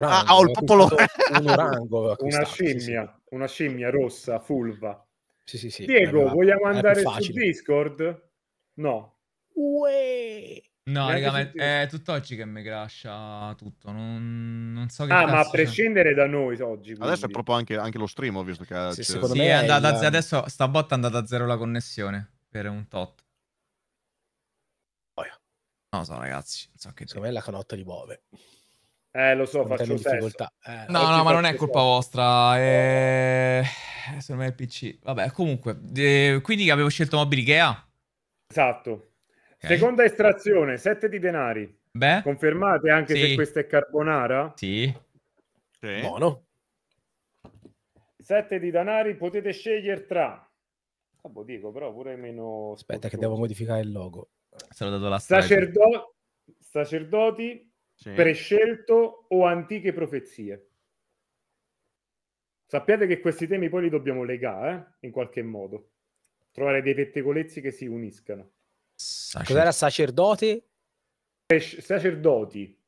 Ah, ah, ho il popolo un rango, una scimmia, sì, sì. una scimmia rossa, fulva. Sì, sì, sì. Diego, era, vogliamo andare su Discord? No. Uè. No, raga, è tutt'oggi che mi crasha tutto. Non, non so che. Ah, ma a prescindere da noi oggi. Quindi. Adesso è proprio anche, anche lo stream, ho visto che. Sì, secondo me è, andata, il... adesso sta botta è andata a zero la connessione per un tot. Oh, yeah. No, so, ragazzi. Non so che secondo me è la canotta di Bove. Eh, lo so, faccio difficoltà. Eh, no, no, ma non è colpa stesso. vostra. Eh, eh, secondo me è il PC. Vabbè, comunque, eh, quindi avevo scelto Mobile Ikea. Esatto. Okay. Seconda estrazione, 7 di denari. Beh. Confermate anche sì. se questa è carbonara? Sì. sì. Buono. 7 di denari, potete scegliere tra... Ah, dico, però pure meno... Aspetta che devo modificare il logo. Sono la Sacerdo... Sacerdoti, sì. prescelto o antiche profezie. Sappiate che questi temi poi li dobbiamo legare eh? in qualche modo, trovare dei pettegolezzi che si uniscano. Sacer- Cos'era sacerdote? Pres- sacerdoti,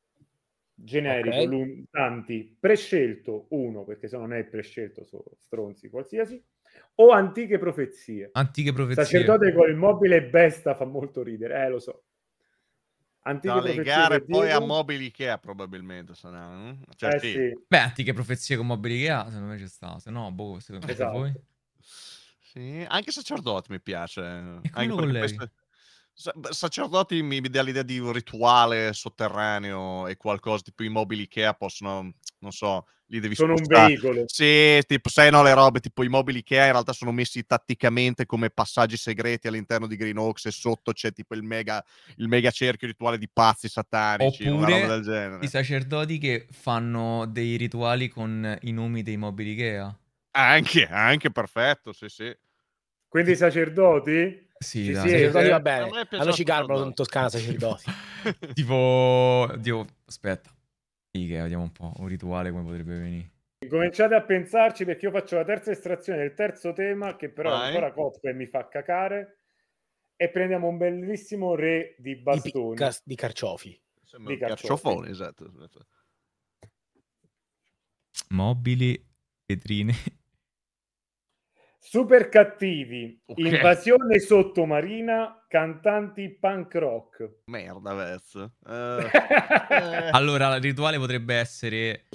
generico, okay. lung- tanti, prescelto uno, perché se non è prescelto sono stronzi qualsiasi, o antiche profezie. Antiche profezie. Sacerdote con il mobile besta fa molto ridere, eh lo so. Antiche da legare poi a mobili Ikea probabilmente saranno. Eh? Cioè, eh, sì. Sì. Beh, antiche profezie con mobili Ikea secondo me ci sta, se no boh, secondo esatto. voi. Sì, anche sacerdoti mi piace. Anche con lei. Questo... Sacerdoti mi dà l'idea di un rituale sotterraneo e qualcosa tipo i mobili Ikea possono non so, li devi sono spostare. Sono un veicolo. Sì, tipo, sai no, le robe tipo i mobili Ikea in realtà sono messi tatticamente come passaggi segreti all'interno di Green Oaks e sotto c'è tipo il mega, il mega cerchio rituale di pazzi satanici, Oppure una roba del genere. i sacerdoti che fanno dei rituali con i nomi dei mobili Ikea. Anche, anche, perfetto, sì, sì. Quindi i sacerdoti? Sì, sì, sì, sacerdoti va bene. Allora ci carbono in Toscana sacerdoti. tipo, Dio, aspetta Fighe, vediamo un po', un rituale come potrebbe venire. Cominciate a pensarci perché io faccio la terza estrazione del terzo tema che però Vai. ancora coppa e mi fa cacare e prendiamo un bellissimo re di bastoni. Di, di carciofi. Sembra di carciofone, esatto, esatto. Mobili, vetrine Super cattivi, okay. invasione sottomarina, cantanti punk rock. Merda, Vess. Eh, Allora, il rituale potrebbe essere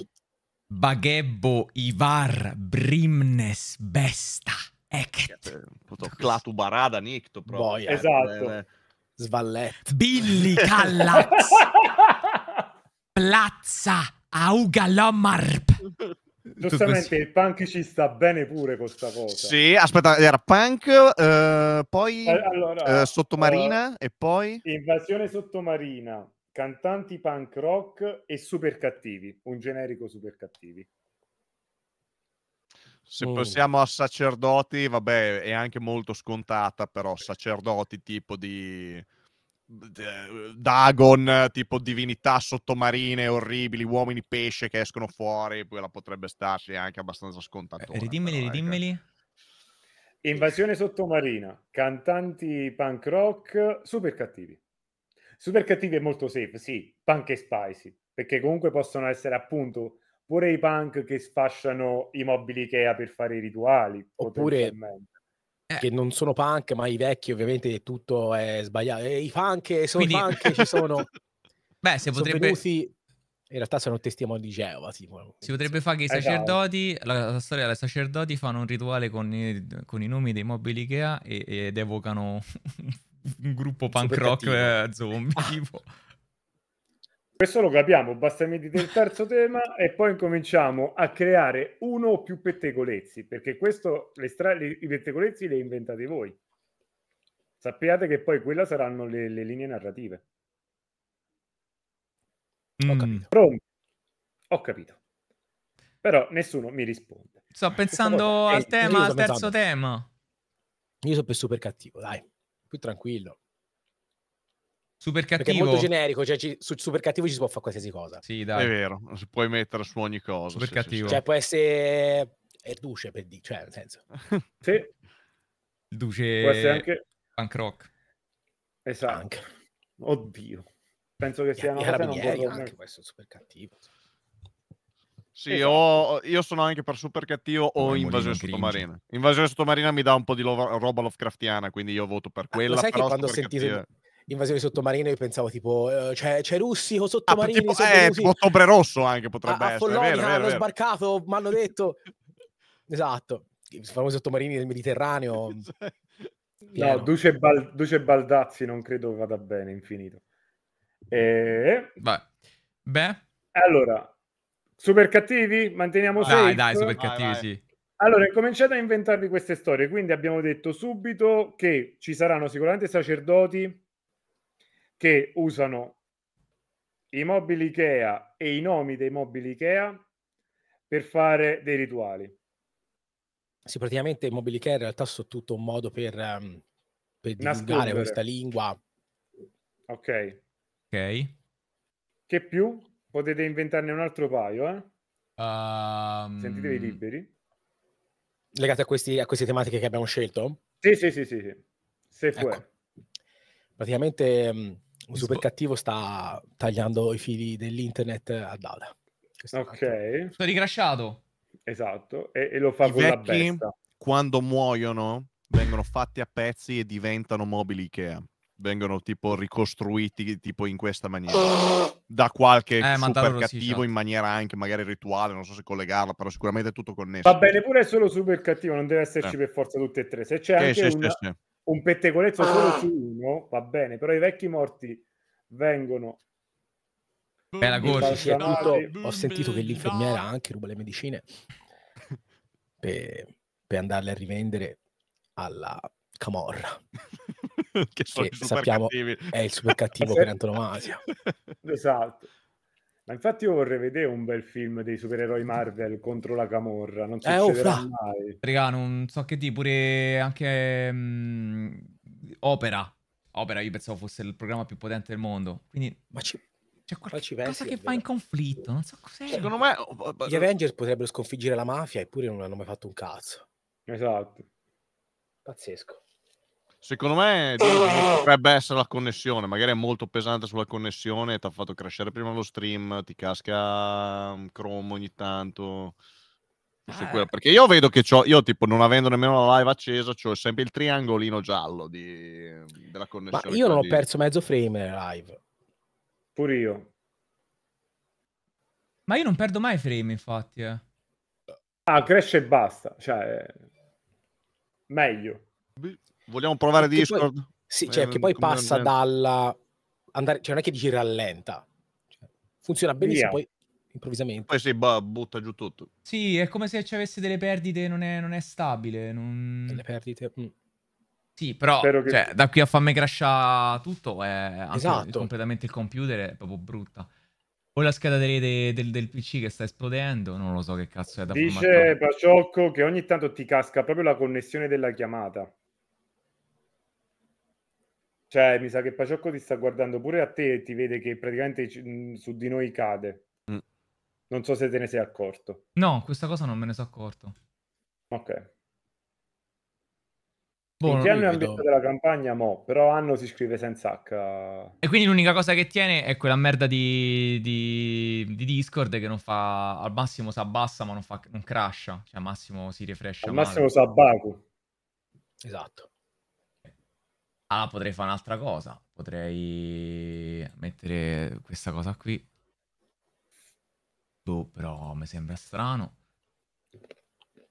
Baghebbo, Ivar, Brimnes, Besta, Eket. Eh, Clatu Barada, Nicto, proprio. Boia, esatto. Eh, Svallet. Billy Callax. Plazza, Augalomarp. Giustamente il punk ci sta bene pure con sta cosa. Sì, aspetta, era punk, eh, poi allora, eh, sottomarina eh, e poi... Invasione sottomarina, cantanti punk rock e super cattivi, un generico super cattivi. Se mm. passiamo a sacerdoti, vabbè, è anche molto scontata, però sacerdoti tipo di Dagon, tipo divinità sottomarine orribili, uomini pesce che escono fuori, quella potrebbe starci anche abbastanza scontata. Eh, ridimmeli, ecco. ridimmeli. Ecco. Invasione sottomarina, cantanti punk rock, super cattivi. Super cattivi è molto safe, sì, punk e spicy, perché comunque possono essere appunto pure i punk che sfasciano i mobili Ikea per fare i rituali. Oppure eh. che non sono punk, ma i vecchi ovviamente tutto è sbagliato. E eh, I punk sono Quindi... punk, ci sono... Beh, se potrebbe... Venuti... In realtà sono testimoni di Geova. Si potrebbe fare che i eh, sacerdoti, la, la storia dei sacerdoti fanno un rituale con i, con i nomi dei mobili Ikea e, ed evocano un gruppo punk rock cattivo. Eh, zombie. Ah. Tipo. Questo lo capiamo, basta mettere il terzo tema e poi incominciamo a creare uno o più pettegolezzi, perché questo, le stra- le, i pettegolezzi li inventate voi. Sappiate che poi quelle saranno le, le linee narrative. Mm. Ho capito. Pronto? Ho capito. Però nessuno mi risponde. Sto pensando al eh, tema, al terzo pensando. tema. Io sono per super cattivo, dai. Più tranquillo. Super cattivo. Perché è molto generico, cioè ci, su super cattivo ci si può fare qualsiasi cosa. Sì, dai. È vero, si può mettere su ogni cosa. Super cattivo. Sì, sì. Cioè può essere il duce per dire, cioè nel senso. sì. Il duce può essere anche punk rock. Esatto. Anche. Oddio. Penso che sia una cosa non anche questo super cattivo. Sì, esatto. o, io sono anche per super cattivo o Come invasione sottomarina. Cringe. Invasione sottomarina mi dà un po' di lo- roba Lovecraftiana, quindi io voto per quella. Ah, sai che quando ho sentito cattiva invasioni sottomarina io pensavo tipo, eh, c'è, c'è russi o ah, sottomarini. Ah, tipo, eh, tipo ottobre rosso anche potrebbe a, a essere. Follonica, vero, hanno vero, sbarcato, mi hanno detto. esatto, i famosi sottomarini del Mediterraneo. Cioè, no, Duce, Bal- Duce Baldazzi non credo vada bene, infinito. E... Beh. Beh. Allora, super cattivi? Manteniamo dai, safe? Dai, super cattivi, vai, vai. sì. Allora, cominciate a inventarvi queste storie, quindi abbiamo detto subito che ci saranno sicuramente sacerdoti che usano i mobili Ikea e i nomi dei mobili Ikea per fare dei rituali. Sì, praticamente i mobili Ikea in realtà sono tutto un modo per, um, per divulgare questa lingua. Ok. Ok. Che più? Potete inventarne un altro paio, eh? Um... Ehm, Sentitevi liberi. Legate a, questi, a, queste tematiche che abbiamo scelto? Sì, sì, sì, sì. sì. Se ecco. Puoi. Praticamente ehm, un super cattivo sta tagliando i fili dell'internet a Dada. Ok. Fatto. Sono rigrasciato. Esatto, e, e lo fa I con la bestia. Quando muoiono vengono fatti a pezzi e diventano mobili Ikea. Vengono tipo ricostruiti tipo in questa maniera. Da qualche eh, super cattivo in maniera anche magari rituale, non so se collegarla, però sicuramente è tutto connesso. Va bene, pure è solo super cattivo, non deve esserci eh. per forza tutte e tre. Se c'è eh, anche c'è, una... c'è, c'è un pettegolezzo solo ah. su uno va bene, però i vecchi morti vengono. Beh, la corsa, sì, ho sentito che l'infermiera anche ruba le medicine per, per andarle a rivendere alla Camorra. che, che sappiamo cattivi. è il super cattivo per antonomasia. Esatto. Ma infatti io vorrei vedere un bel film dei supereroi Marvel contro la Camorra, non eh, oh, succederà eh, succederà oh, mai. Regà, non so che di, pure anche mh, mm, Opera. Opera io pensavo fosse il programma più potente del mondo, quindi... Ma ci... C'è qualche pensi, che va in conflitto, non so cos'è. Secondo me... Oh, oh, Gli Avengers potrebbero sconfiggere la mafia eppure non hanno mai fatto un cazzo. Esatto. Pazzesco. Secondo me dovrebbe essere la connessione, magari è molto pesante sulla connessione, ti ha fatto crescere prima lo stream, ti casca mm, Chrome ogni tanto. Ah. Perché io vedo che io, tipo, non avendo nemmeno la live accesa, ho sempre il triangolino giallo di, della connessione. Ma io non ho perso mezzo frame nella live. Pure io. Ma io non perdo mai frame, infatti. Eh. Ah, cresce e basta. Cioè, meglio. Vogliamo provare perché Discord? Poi, sì, eh, cioè, eh, che poi passa argento. dalla... Andare, cioè, non è che dici rallenta. Cioè, funziona benissimo, Via. poi improvvisamente. Poi si bah, butta giù tutto. Sì, è come se ci avesse delle perdite, non è, non è stabile. Non... Delle perdite... Mm. Sì, però che... cioè, da qui a farmi crashare tutto è eh, esatto. completamente il computer, è proprio brutta. O la scheda del, del, del, PC che sta esplodendo, non lo so che cazzo è da fare. Dice Paciocco che ogni tanto ti casca proprio la connessione della chiamata. Cioè, mi sa che Paciocco ti sta guardando pure a te e ti vede che praticamente mm, su di noi cade. Mm. Non so se te ne sei accorto. No, questa cosa non me ne sono accorto. Ok. Boh, che hanno ambientato della campagna, mo, però anno si scrive senza H. E quindi l'unica cosa che tiene è quella merda di, di, di Discord che non fa, al massimo si abbassa ma non, fa, non crasha, cioè al massimo si refrescia. Al massimo si abbacu. Esatto. Ah, potrei fare un'altra cosa. Potrei mettere questa cosa qui. Boh, però mi sembra strano.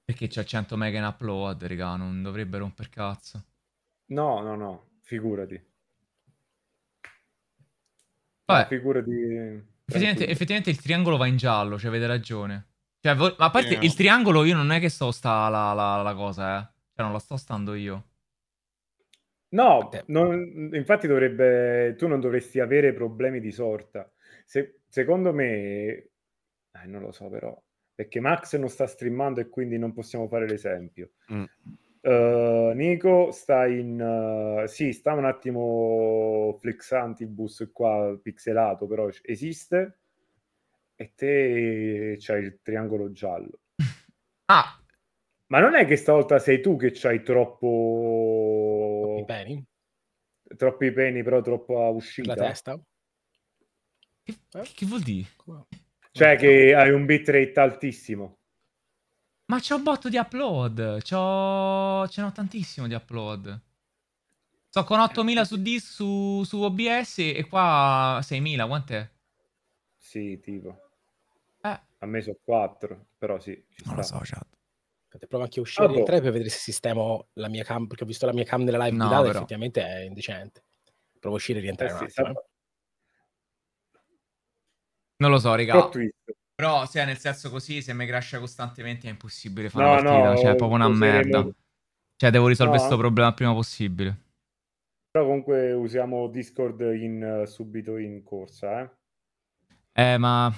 Perché c'è 100 mega in upload, raga, non dovrebbe romper cazzo. No, no, no, figurati. Vabbè. No, figurati... Effettivamente, effettivamente, il triangolo va in giallo, cioè avete ragione. Cioè, ma a parte eh, no. il triangolo io non è che sto sta la, la, la cosa, eh. Cioè non la sto stando io. No, eh. non, infatti dovrebbe, tu non dovresti avere problemi di sorta. Se, secondo me, eh, non lo so però, perché Max non sta streamando e quindi non possiamo fare l'esempio. Mm. Uh, Nico sta in... Uh, sì, sta un attimo flexantibus qua, pixelato, però esiste. E te c'hai il triangolo giallo. Ah! Ma non è che stavolta sei tu che c'hai troppo troppo... peni. Troppi peni, però troppa uscita. La testa? Che, che vuol dire? Cioè che hai un bitrate altissimo. Ma c'ho un botto di upload, c'ho... ce n'ho tantissimo di upload. Sto con 8000 eh, su, D, su, su OBS e qua 6000, quant'è? Sì, tipo. Eh. A me sono 4, però sì. non sta. lo so, chat. Aspetta, provo anche a uscire ah, boh. per vedere se sistemo la mia cam, perché ho visto la mia cam nella live no, di là, effettivamente è indecente. Provo a uscire e rientrare eh, un attimo. Sì, eh. Non lo so, raga. Però, se nel senso così, se mi crasha costantemente è impossibile fare no, una partita, no, cioè è proprio una merda. merda. Cioè, devo risolvere questo no. problema prima possibile. Però comunque usiamo Discord in, eh, subito in corsa, eh? Eh, ma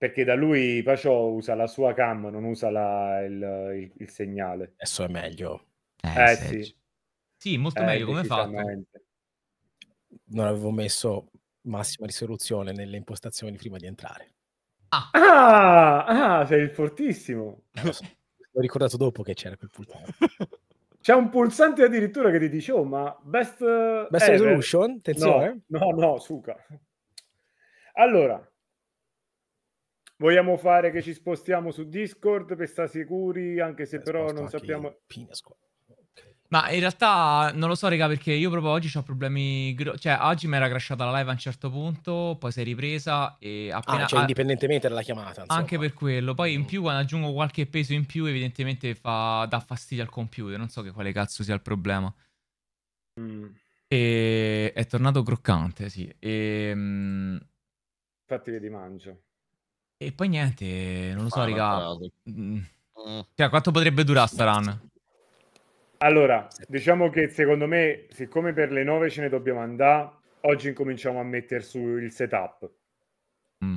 perché da lui Paciò usa la sua cam, non usa la, il, il, il, segnale. Adesso è meglio. Eh, eh sì. Sì, molto eh, meglio come fa? Non avevo messo massima risoluzione nelle impostazioni prima di entrare. Ah, ah, ah sei fortissimo. Eh, so. L'ho ricordato dopo che c'era quel pulsante. C'è un pulsante addirittura che ti dice, oh, ma best, best ever. Eh, resolution? Attenzione. No, no, no, suca. Allora, Vogliamo fare che ci spostiamo su Discord per stare sicuri, anche se eh, però non sappiamo... Okay. Ma in realtà non lo so, raga, perché io proprio oggi ho problemi... Gro- cioè, oggi mi era crashata la live a un certo punto, poi si è ripresa e appena... Ah, cioè, indipendentemente dalla chiamata, insomma. Anche per quello. Poi in più, quando aggiungo qualche peso in più, evidentemente fa... dà fastidio al computer. Non so che quale cazzo sia il problema. Mm. E... È tornato croccante, sì. E... Ehm, Infatti vedi, mangio. E poi niente, non lo so, ah, raga. Mm, mm. Cioè, quanto potrebbe durare sta run? Allora, diciamo che secondo me, siccome per le 9 ce ne dobbiamo andare, oggi incominciamo a mettere su il setup. Mm.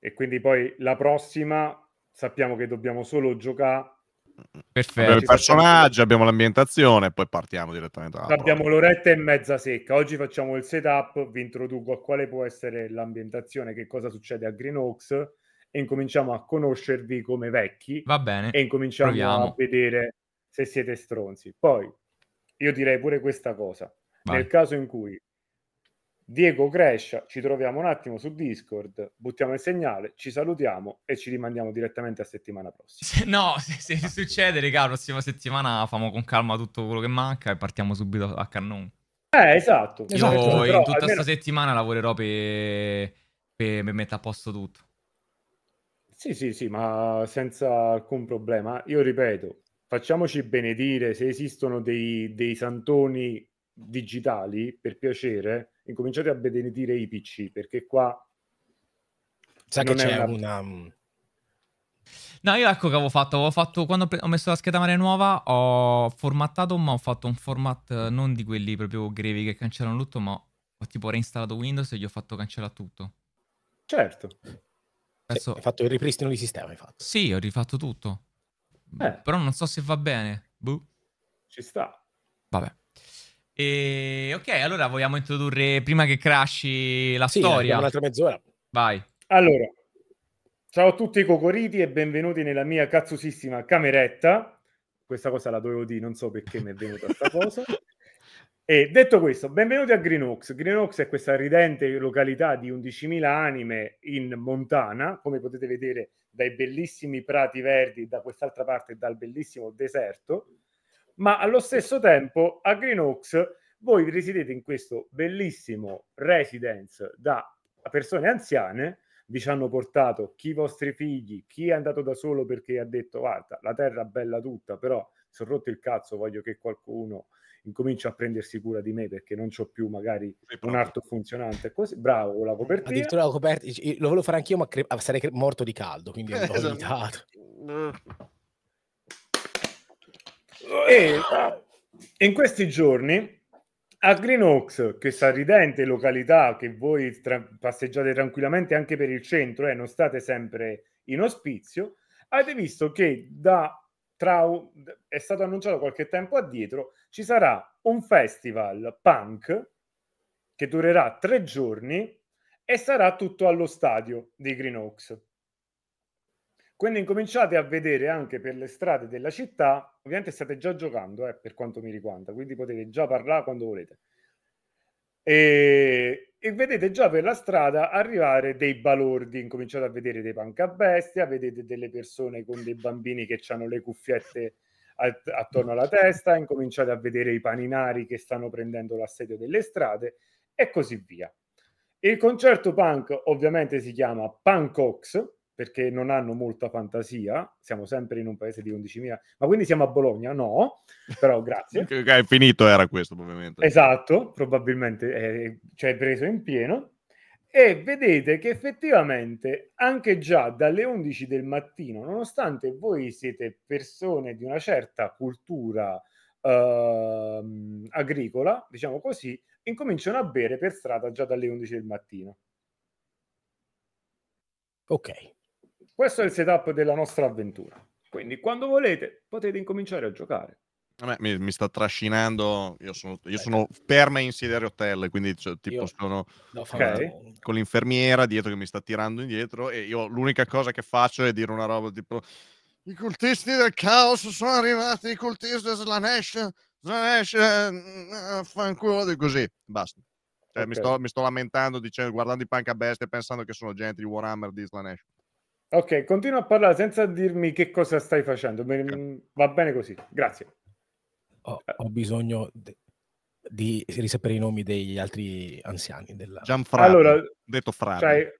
E quindi poi la prossima sappiamo che dobbiamo solo giocare Perfetto. Abbiamo il personaggio, abbiamo l'ambientazione, poi partiamo direttamente. Abbiamo l'oretta e mezza secca. Oggi facciamo il setup, vi introduco a quale può essere l'ambientazione, che cosa succede a Green Oaks e incominciamo a conoscervi come vecchi. Va bene. E incominciamo proviamo. a vedere se siete stronzi. Poi io direi pure questa cosa. Vai. Nel caso in cui Diego Crescia, ci troviamo un attimo su Discord, buttiamo il segnale, ci salutiamo e ci rimandiamo direttamente a settimana prossima. No, se, se succede, regà, la prossima settimana famo con calma tutto quello che manca e partiamo subito a cannone. Eh, esatto. Io esatto, in però, tutta questa almeno... settimana lavorerò per pe, pe mettere a posto tutto. Sì, sì, sì, ma senza alcun problema. Io ripeto, facciamoci benedire se esistono dei, dei santoni digitali, per piacere, incominciate a benedire i PC, perché qua... Sa che c'è una... una... Mm. No, io ecco che avevo fatto, avevo fatto quando ho messo la scheda mare nuova ho formattato, ma ho fatto un format eh, non di quelli proprio grevi che cancellano tutto, ma ho tipo reinstallato Windows e gli ho fatto cancellare tutto. Certo. Adesso... hai fatto il ripristino di sistema, hai fatto. Sì, ho rifatto tutto. Eh. Però non so se va bene. Buh. Ci sta. Vabbè. E, ok, allora vogliamo introdurre prima che crashi la sì, storia. Un'altra mezz'ora. Vai. Allora, ciao a tutti i cocoriti e benvenuti nella mia cazzosissima cameretta. Questa cosa la dovevo dire, non so perché mi è venuta questa cosa. E detto questo, benvenuti a Green Oaks. Green Oaks è questa ridente località di 11.000 anime in Montana, come potete vedere dai bellissimi prati verdi da quest'altra parte dal bellissimo deserto ma allo stesso tempo a Green Oaks voi risiedete in questo bellissimo residence da persone anziane vi ci hanno portato chi i vostri figli, chi è andato da solo perché ha detto guarda la terra è bella tutta però sono rotto il cazzo, voglio che qualcuno incominci a prendersi cura di me perché non ho più magari un arto funzionante così, bravo la copertina addirittura la copertina, lo volevo fare anch'io ma cre- sarei morto di caldo quindi eh, l'ho esatto. evitato Esatto. E in questi giorni a Green Oaks, questa ridente località che voi tra- passeggiate tranquillamente anche per il centro e eh, non state sempre in ospizio, avete visto che da tra è stato annunciato qualche tempo addietro ci sarà un festival punk che durerà tre giorni e sarà tutto allo stadio di Green Oaks. Quindi incominciate a vedere anche per le strade della città, ovviamente state già giocando eh, per quanto mi riguarda, quindi potete già parlare quando volete. E, e, vedete già per la strada arrivare dei balordi, incominciate a vedere dei pancabestia, vedete delle persone con dei bambini che hanno le cuffiette att- attorno alla testa, incominciate a vedere i paninari che stanno prendendo l'assedio delle strade e così via. Il concerto punk ovviamente si chiama Punkox perché non hanno molta fantasia. Siamo sempre in un paese di 11.000, ma quindi siamo a Bologna? No, però grazie. è finito, era questo probabilmente. Esatto, probabilmente eh, eh, ci hai preso in pieno. E vedete che effettivamente anche già dalle 11 del mattino, nonostante voi siete persone di una certa cultura eh, agricola, diciamo così, incominciano a bere per strada già dalle 11 del mattino. Ok. Questo è il setup della nostra avventura. Quindi quando volete potete incominciare a giocare. Vabbè, mi, mi, sta trascinando, io sono, io sono ferma in sedia a rotelle, quindi cioè, tipo io... sono no, okay. con l'infermiera dietro che mi sta tirando indietro e io l'unica cosa che faccio è dire una roba tipo i cultisti del caos sono arrivati, i cultisti della Slanesh, Slanesh, uh, fanculo di così, basta. Cioè, okay. mi, sto, mi, sto, lamentando dicendo, guardando i punk a bestia pensando che sono gente di Warhammer di Slanesh. Ok, continua a parlare senza dirmi che cosa stai facendo. Va bene così, grazie. Ho, ho bisogno de- di risapere i nomi degli altri anziani. Della... Gianfrabbio, allora, detto Frabbio. Cioè,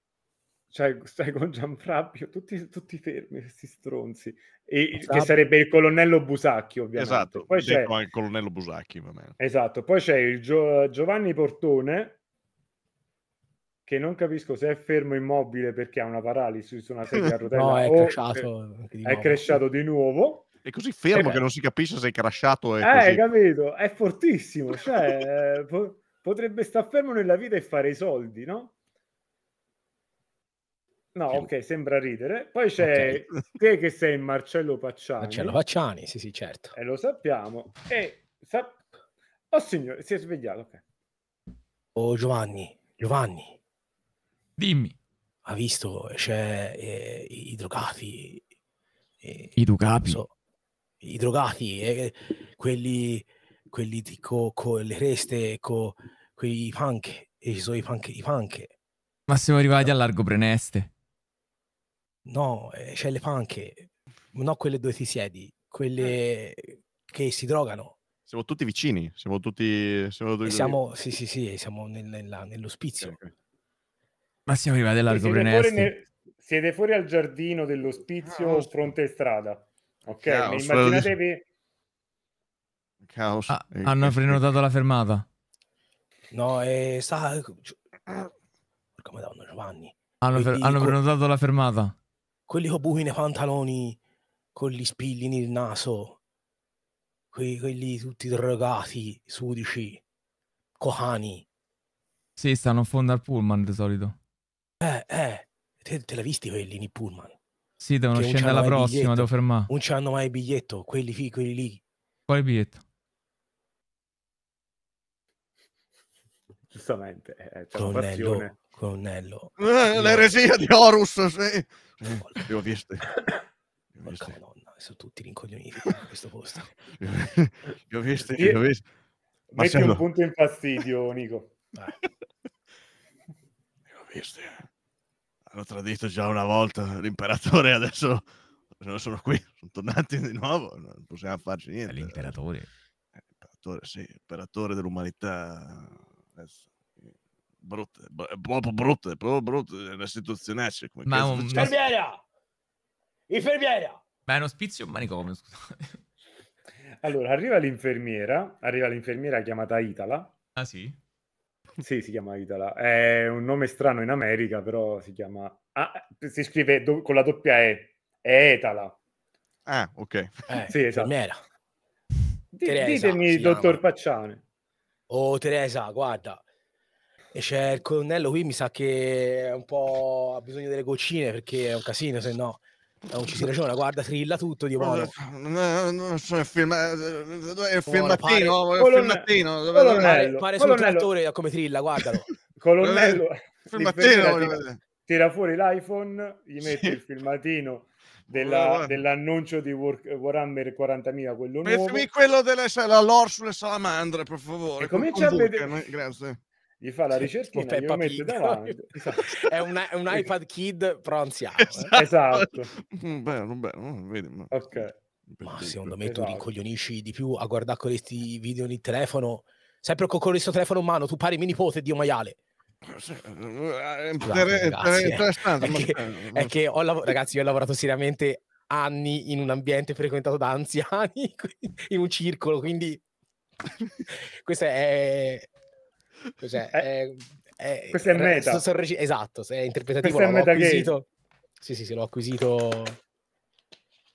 cioè, stai con Gianfrabbio, tutti, tutti fermi, questi stronzi. E, Che sarebbe il colonnello Busacchi, ovviamente. Esatto, poi c'è il colonnello Busacchi. Esatto, poi c'è il Gio- Giovanni Portone, che non capisco se è fermo immobile perché ha una paralisi su una sedia a rotella no, è crashato è, è crashato di nuovo è così fermo eh che non si capisce se è crashato eh, hai capito, è fortissimo cioè, po- potrebbe star fermo nella vita e fare i soldi, no? No, ok, sembra ridere. Poi c'è okay. te che sei Marcello Pacciani. Marcello Pacciani, sì, sì, certo. E eh, lo sappiamo. E sa... Oh signore, si è svegliato, ok. Oh Giovanni, Giovanni, Dimmi. Ha visto, eh, c'è eh, i drogati. Eh, I drogati. So, I drogati, eh, quelli, quelli con co, le reste, con quei punk. E ci sono i punk, i punk. Ma siamo arrivati a largo preneste. No, eh, c'è le panche, non quelle dove ti siedi, quelle che si drogano. Siamo tutti vicini, siamo tutti... Siamo, tutti... siamo sì, sì, sì, siamo nel, nella, nell'ospizio. okay. Ma siamo arrivati all'arco prenesti. Fuori nel... Siete fuori al giardino dell'ospizio Caos. fronte strada. Ok, Caos, immaginatevi... Caos. Ah, eh. hanno prenotato la fermata. No, eh, sa... Porca madonna, Giovanni. Hanno, per... hanno co... prenotato la fermata. Quelli con buchi nei pantaloni, con gli spilli nel naso, quelli, quelli tutti drogati, sudici, cocani. Sì, stanno a fondo al pullman di solito. Eh, eh, te, te la visti quelli in pullman? Sì, devono che scendere alla prossima, biglietto. devo fermare. Non c'hanno mai il biglietto, quelli, fi, quelli lì. Quale biglietto? Giustamente, eh, c'è Cornello, Cornello. Eh, l'eresia di Horus, sì. L'ho visto. Porca madonna, sono tutti rincoglioniti in questo posto. Li ho visti, li ho visti. Metti un punto in fastidio, Nico. Ah visti? Hanno tradito già una volta l'imperatore, adesso sono qui, sono tornati di nuovo, non possiamo farci niente. È eh, l'imperatore. Eh, l'imperatore, sì, l'imperatore dell'umanità. Adesso brutte, è proprio brutto, è proprio brutto, è una situazionaccia. Come ma un... Infermiera! Infermiera! Ma è un ospizio un manicomio, scusate. Allora, arriva l'infermiera, arriva l'infermiera chiamata Itala. Ah sì? Sì, si chiama Itala. È un nome strano in America, però si chiama... Ah, eh, si scrive do... con la doppia E. È Etala. Ah, ok. Eh, sì, esatto. D- Teresa, ditemi, dottor Pacciane. Oh, Teresa, guarda. E c'è il colonnello qui, mi sa che è un po' ha bisogno delle goccine perché è un casino, se no... Non eh, ci si ragiona, guarda, trilla tutto di eh, modo. No, no, sono il film, è il mattino, è il filmattino. Colonnello, pare un attore come trilla, guardalo. Colonnello, filmattino, tira fuori l'iPhone, gli metti il filmatino della, dell'annuncio di Warhammer 40.000, quello Mettimi nuovo. quello della cioè, lore sulle salamandre, per favore. E comincia a vedere. Eh, grazie gli fa la ricerchina glielo mette davanti esatto. è, una, un iPad Kid pro anziano eh. esatto, eh? esatto. bello bello mm, ma... ok ma secondo me esatto. tu rincoglionisci di più a guardare questi video nel telefono sempre con questo telefono in mano tu pari mio nipote Dio maiale eh, eh, è che ho lavorato ragazzi io ho lavorato seriamente anni in un ambiente frequentato da anziani in un circolo quindi questa è cioè, eh, è, eh, è, eh, questo è meta. Sono, rec- esatto, è eh, interpretativo. Questo è meta acquisito, Sì, sì, sì, l'ho acquisito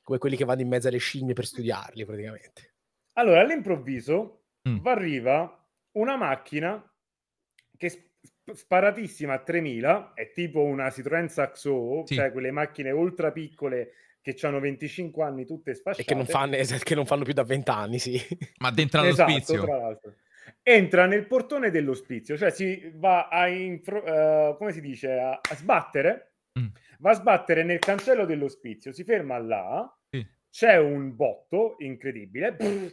come quelli che vanno in mezzo alle scimmie per studiarli praticamente. Allora, all'improvviso mm. arriva una macchina che sp- sparatissima a 3000, è tipo una Citroën Saxo, sì. cioè quelle macchine ultra piccole che hanno 25 anni tutte sfasciate. E che non fanno, che non fanno più da 20 anni, sì. Ma dentro esatto, l'ospizio. tra l'altro entra nel portone dell'ospizio, cioè si va a, infro, uh, come si dice, a, a sbattere, mm. va a sbattere nel cancello dell'ospizio, si ferma là, sì. c'è un botto incredibile, brrr,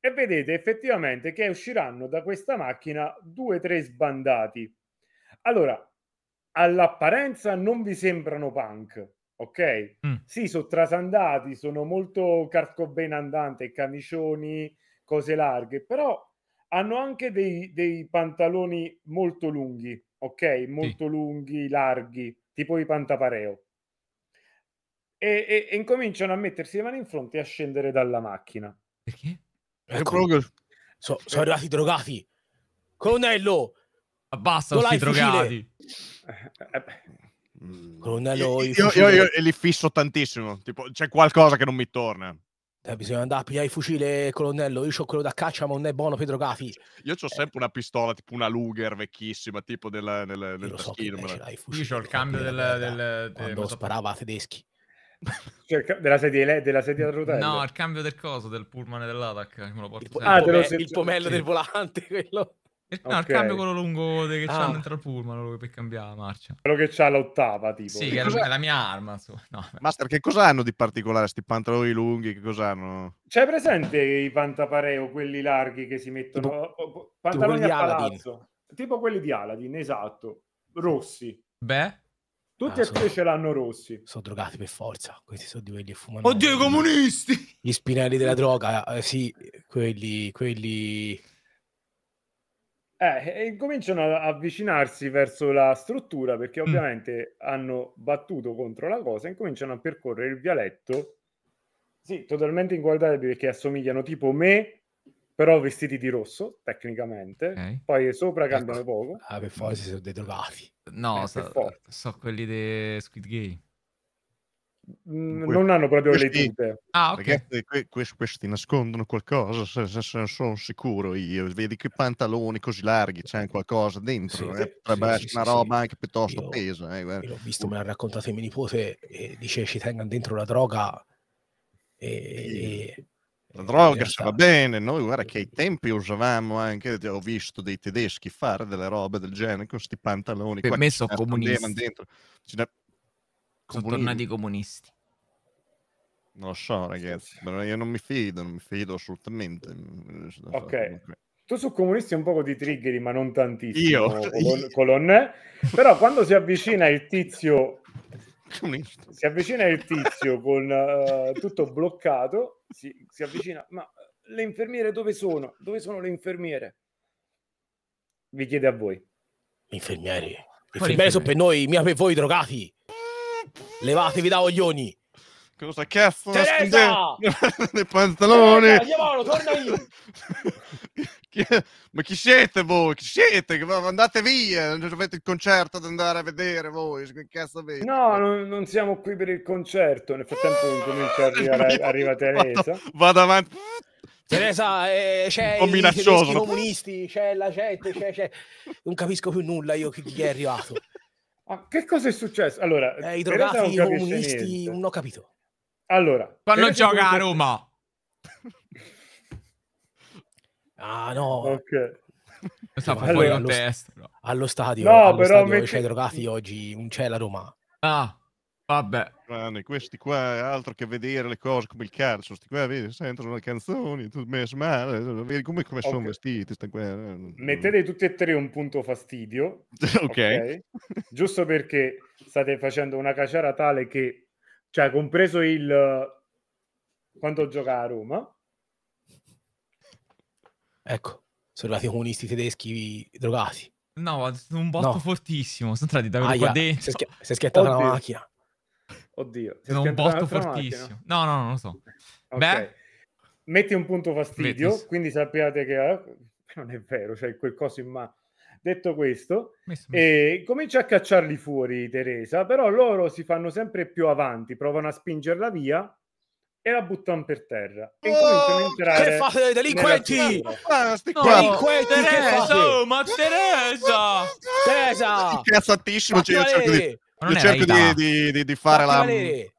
e vedete effettivamente che usciranno da questa macchina due o tre sbandati. Allora, all'apparenza non vi sembrano punk, ok? Mm. Sì, sono trasandati, sono molto carco ben andante, camicioni, cose larghe, però hanno anche dei, dei pantaloni molto lunghi, ok? Molto sì. lunghi, larghi, tipo i pantapareo. E, e, e, incominciano a mettersi le mani in fronte e a scendere dalla macchina. Perché? Ecco. So, sono arrivati drogati. Colonnello! Abbassa sono drogati. Eh, Colonnello, io, io, io, io, li fisso tantissimo. Tipo, c'è qualcosa che non mi torna. Eh, bisogna andare a pigliare il fucile, colonnello. Io ho quello da caccia, ma non è buono Pedro Gafi. Io ho eh. sempre una pistola, tipo una Luger vecchissima, tipo del, del, taschino. So Io ho il cambio del, del, Quando del... sparava a tedeschi. Cioè, della sedia della sedia a rotelle no il cambio del coso del pullman dell'atac il, po- ah, pomello, il pomello sì. del volante quello No, okay. il cambio quello lungo che ah. c'ha dentro il pullman per cambiare marcia. Quello che c'ha l'ottava, tipo. Sì, che è la mia arma. No. Master, che cosa hanno di particolare sti pantaloni lunghi? Che cosa hanno? C'è presente i pantapareo, quelli larghi che si mettono... Tipo... Pantaloni tipo a palazzo. Aladdin. Tipo quelli di Aladdin, esatto. Rossi. Beh... Tutti ah, e tre ce l'hanno rossi. Sono drogati per forza. Questi sono di quelli che fumano. Oddio, i comunisti! Gli spinelli della droga, eh, sì, quelli, quelli eh, e cominciano ad avvicinarsi verso la struttura perché mm. ovviamente mm. hanno battuto contro la cosa e cominciano a percorrere il vialetto. Sì, totalmente inguardabili perché assomigliano tipo me, però vestiti di rosso, tecnicamente. Okay. Poi sopra ecco. cambiano ecco. poco. Ah, per forza si sono dei drogati. No, eh, so, so quelli di Squid Game. Mh, non hanno proprio questi, le dita. Ah, okay. Ragazzi, questi, questi, nascondono qualcosa, se, se, se, sono sicuro io. Vedi che pantaloni così larghi, c'è qualcosa dentro. Sì, eh? Potrebbe sì, sì, una roba anche piuttosto io, pesa. Eh? L'ho visto, me l'ha raccontato mio nipote, e dice ci tengano dentro la droga. E, e, la droga va bene, noi guarda che ai tempi usavamo anche, ho visto dei tedeschi fare delle robe del genere con questi pantaloni. Per qua, me sono comunisti. Dentro. Sono tornati comunisti. Non lo so, ragazzi, però io non mi fido, non mi fido assolutamente. Ok. Tu su comunisti un po' di triggeri, ma non tantissimo. Io. Colon- colonne. Però quando si avvicina il tizio... Comunista. Si avvicina il tizio con uh, tutto bloccato, si, si avvicina... Ma le infermiere dove sono? Dove sono le infermiere? Vi chiede a voi. Infermieri. Infermieri sono per noi, mi avete voi drogati. Levatevi da coglioni! Cosa cazzo? Teresa! Nei pantaloni! Ma chi siete voi? Chi siete? Andate via! Non avete il concerto da andare a vedere voi? cazzo No, non, non siamo qui per il concerto. Nel frattempo ah, comincia a arrivare arriva Teresa. Vado, vado avanti. Teresa, eh, c'è i tedeschi comunisti, c'è la gente, c'è, c'è... Non capisco più nulla io chi è arrivato. Ah, che cosa è successo? Allora, eh, I drogati non comunisti, non ho capito. Allora, quando gioca a Roma. ah no. Ok. Stavo allora, Allo, st- allo stadio, no, allo però stadio metti... c'è i drogati oggi, non c'è la Roma. Ah. Vabbè. Mani, questi qua, altro che vedere le cose come il calcio, questi qua, vedi, sentono le canzoni, tutto messo male, vedi come, come okay. sono vestiti. Qua. Eh, Mettete tutti e tre un punto fastidio. ok. okay? Giusto perché state facendo una caciara tale che, cioè, compreso il... quando gioca a Roma. Ecco, sono arrivati comunisti tedeschi drogati. No, un botto no. fortissimo, sono entrati da ah, qua dentro. Si è, schia- si è schiattata Oddio. la macchina. Oddio. Sono un botto fortissimo. No, no, no, non lo so. Okay. Beh... Metti un punto fastidio, Metti. quindi sappiate che... Eh, non è vero, cioè quel coso in mano. Detto questo, messo, eh, messo. Eh, comincia a cacciarli fuori Teresa, però loro si fanno sempre più avanti, provano a spingerla via e la buttano per terra. E oh, cominciano a entrare... Che fate, eh, delinquenti! Ah, no, delinquenti, Teresa! Oh, ma Teresa! Teresa! Cazzatissimo, ci cioè, cerco di... Io cerco di, di, di, di, fare la... Valere.